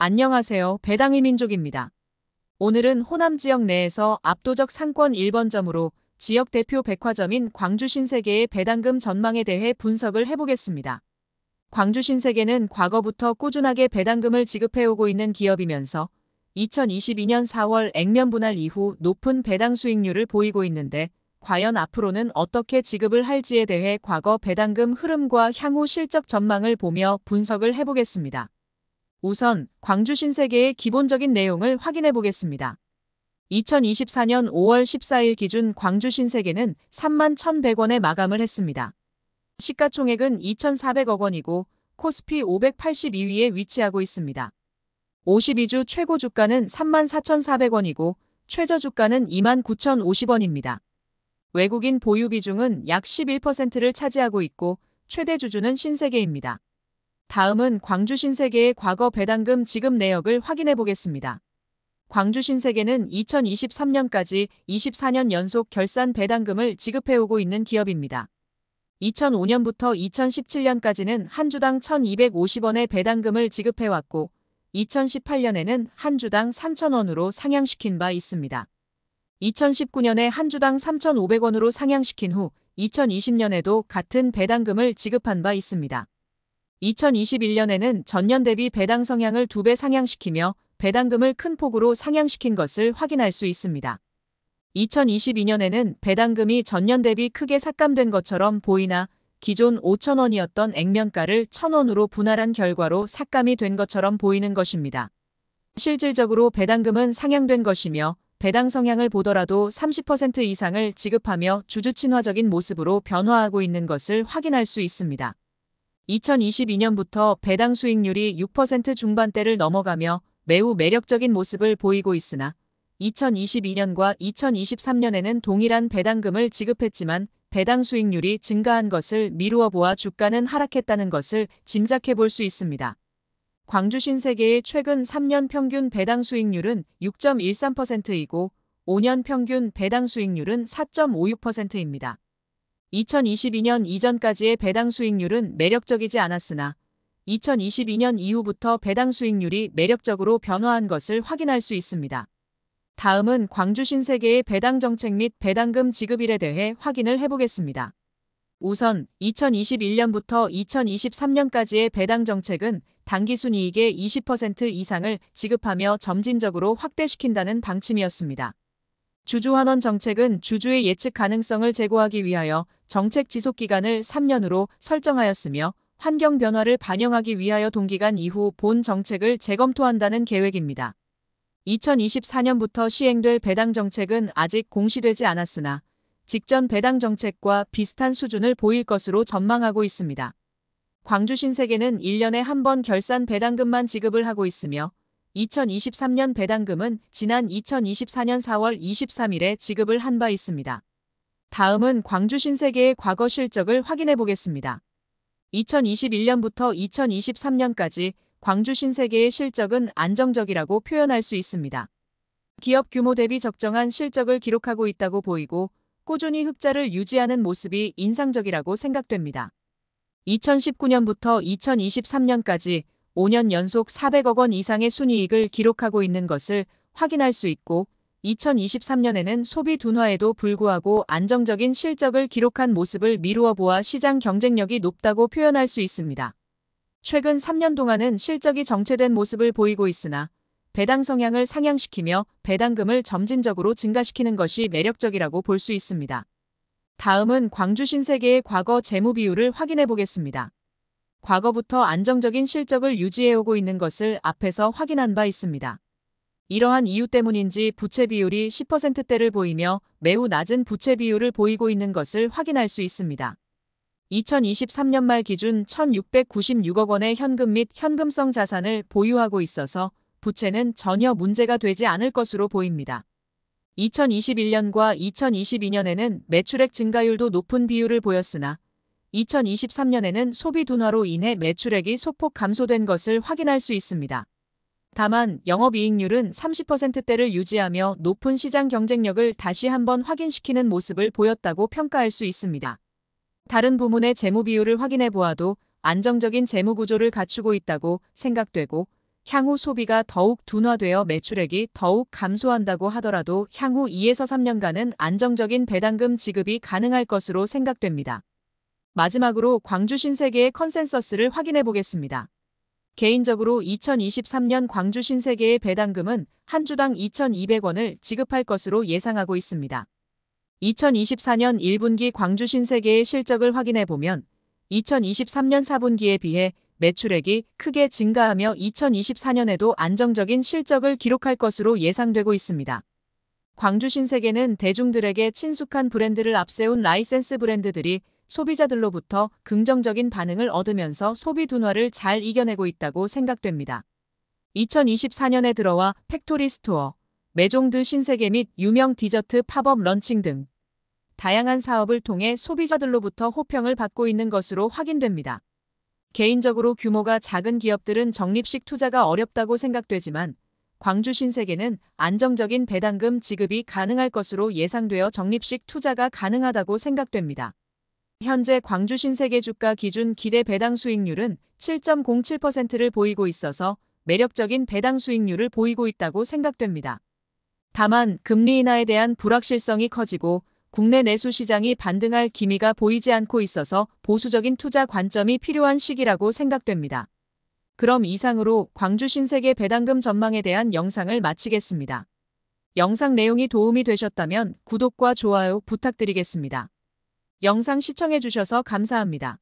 안녕하세요. 배당의 민족입니다. 오늘은 호남 지역 내에서 압도적 상권 1번점으로 지역 대표 백화점인 광주 신세계의 배당금 전망에 대해 분석을 해보겠습니다. 광주 신세계는 과거부터 꾸준하게 배당금을 지급해오고 있는 기업이면서 2022년 4월 액면 분할 이후 높은 배당 수익률을 보이고 있는데 과연 앞으로는 어떻게 지급을 할지에 대해 과거 배당금 흐름과 향후 실적 전망을 보며 분석을 해보겠습니다. 우선 광주 신세계의 기본적인 내용을 확인해 보겠습니다. 2024년 5월 14일 기준 광주 신세계는 3만 1,100원에 마감을 했습니다. 시가총액은 2,400억 원이고 코스피 582위에 위치하고 있습니다. 52주 최고 주가는 34,400원이고 최저 주가는 29,050원입니다. 외국인 보유 비중은 약 11%를 차지하고 있고 최대 주주는 신세계입니다. 다음은 광주 신세계의 과거 배당금 지급 내역을 확인해 보겠습니다. 광주 신세계는 2023년까지 24년 연속 결산 배당금을 지급해오고 있는 기업입니다. 2005년부터 2017년까지는 한 주당 1,250원의 배당금을 지급해왔고 2018년에는 한 주당 3,000원으로 상향시킨 바 있습니다. 2019년에 한 주당 3,500원으로 상향시킨 후 2020년에도 같은 배당금을 지급한 바 있습니다. 2021년에는 전년 대비 배당 성향을 2배 상향시키며 배당금을 큰 폭으로 상향시킨 것을 확인할 수 있습니다. 2022년에는 배당금이 전년 대비 크게 삭감된 것처럼 보이나 기존 5천원이었던 액면가를 1천원으로 분할한 결과로 삭감이 된 것처럼 보이는 것입니다. 실질적으로 배당금은 상향된 것이며 배당 성향을 보더라도 30% 이상을 지급하며 주주 친화적인 모습으로 변화하고 있는 것을 확인할 수 있습니다. 2022년부터 배당 수익률이 6% 중반대를 넘어가며 매우 매력적인 모습을 보이고 있으나 2022년과 2023년에는 동일한 배당금을 지급했지만 배당 수익률이 증가한 것을 미루어 보아 주가는 하락했다는 것을 짐작해 볼 수 있습니다. 광주 신세계의 최근 3년 평균 배당 수익률은 6.13%이고 5년 평균 배당 수익률은 4.56%입니다. 2022년 이전까지의 배당 수익률은 매력적이지 않았으나 2022년 이후부터 배당 수익률이 매력적으로 변화한 것을 확인할 수 있습니다. 다음은 광주 신세계의 배당 정책 및 배당금 지급일에 대해 확인을 해보겠습니다. 우선 2021년부터 2023년까지의 배당 정책은 당기순이익의 20% 이상을 지급하며 점진적으로 확대시킨다는 방침이었습니다. 주주환원 정책은 주주의 예측 가능성을 제고하기 위하여 정책 지속 기간을 3년으로 설정하였으며 환경 변화를 반영하기 위하여 동기간 이후 본 정책을 재검토한다는 계획입니다. 2024년부터 시행될 배당 정책은 아직 공시되지 않았으나 직전 배당 정책과 비슷한 수준을 보일 것으로 전망하고 있습니다. 광주신세계는 1년에 한 번 결산 배당금만 지급을 하고 있으며 2023년 배당금은 지난 2024년 4월 23일에 지급을 한 바 있습니다. 다음은 광주 신세계의 과거 실적을 확인해 보겠습니다. 2021년부터 2023년까지 광주 신세계의 실적은 안정적이라고 표현할 수 있습니다. 기업 규모 대비 적정한 실적을 기록하고 있다고 보이고 꾸준히 흑자를 유지하는 모습이 인상적이라고 생각됩니다. 2019년부터 2023년까지 5년 연속 400억 원 이상의 순이익을 기록하고 있는 것을 확인할 수 있고 2023년에는 소비 둔화에도 불구하고 안정적인 실적을 기록한 모습을 미루어 보아 시장 경쟁력이 높다고 표현할 수 있습니다. 최근 3년 동안은 실적이 정체된 모습을 보이고 있으나 배당 성향을 상향시키며 배당금을 점진적으로 증가시키는 것이 매력적이라고 볼 수 있습니다. 다음은 광주신세계의 과거 재무 비율을 확인해 보겠습니다. 과거부터 안정적인 실적을 유지해오고 있는 것을 앞에서 확인한 바 있습니다. 이러한 이유 때문인지 부채 비율이 10%대를 보이며 매우 낮은 부채 비율을 보이고 있는 것을 확인할 수 있습니다. 2023년 말 기준 1,696억 원의 현금 및 현금성 자산을 보유하고 있어서 부채는 전혀 문제가 되지 않을 것으로 보입니다. 2021년과 2022년에는 매출액 증가율도 높은 비율을 보였으나 2023년에는 소비 둔화로 인해 매출액이 소폭 감소된 것을 확인할 수 있습니다. 다만 영업이익률은 30%대를 유지하며 높은 시장 경쟁력을 다시 한번 확인시키는 모습을 보였다고 평가할 수 있습니다. 다른 부문의 재무 비율을 확인해 보아도 안정적인 재무 구조를 갖추고 있다고 생각되고 향후 소비가 더욱 둔화되어 매출액이 더욱 감소한다고 하더라도 향후 2에서 3년간은 안정적인 배당금 지급이 가능할 것으로 생각됩니다. 마지막으로 광주 신세계의 컨센서스를 확인해 보겠습니다. 개인적으로 2023년 광주 신세계의 배당금은 한 주당 2,200원을 지급할 것으로 예상하고 있습니다. 2024년 1분기 광주 신세계의 실적을 확인해 보면 2023년 4분기에 비해 매출액이 크게 증가하며 2024년에도 안정적인 실적을 기록할 것으로 예상되고 있습니다. 광주 신세계는 대중들에게 친숙한 브랜드를 앞세운 라이센스 브랜드들이 소비자들로부터 긍정적인 반응을 얻으면서 소비 둔화를 잘 이겨내고 있다고 생각됩니다. 2024년에 들어와 팩토리 스토어, 메종드 신세계 및 유명 디저트 팝업 런칭 등 다양한 사업을 통해 소비자들로부터 호평을 받고 있는 것으로 확인됩니다. 개인적으로 규모가 작은 기업들은 적립식 투자가 어렵다고 생각되지만 광주 신세계는 안정적인 배당금 지급이 가능할 것으로 예상되어 적립식 투자가 가능하다고 생각됩니다. 현재 광주 신세계 주가 기준 기대 배당 수익률은 7.07%를 보이고 있어서 매력적인 배당 수익률을 보이고 있다고 생각됩니다. 다만 금리 인하에 대한 불확실성이 커지고 국내 내수 시장이 반등할 기미가 보이지 않고 있어서 보수적인 투자 관점이 필요한 시기라고 생각됩니다. 그럼 이상으로 광주 신세계 배당금 전망에 대한 영상을 마치겠습니다. 영상 내용이 도움이 되셨다면 구독과 좋아요 부탁드리겠습니다. 영상 시청해주셔서 감사합니다.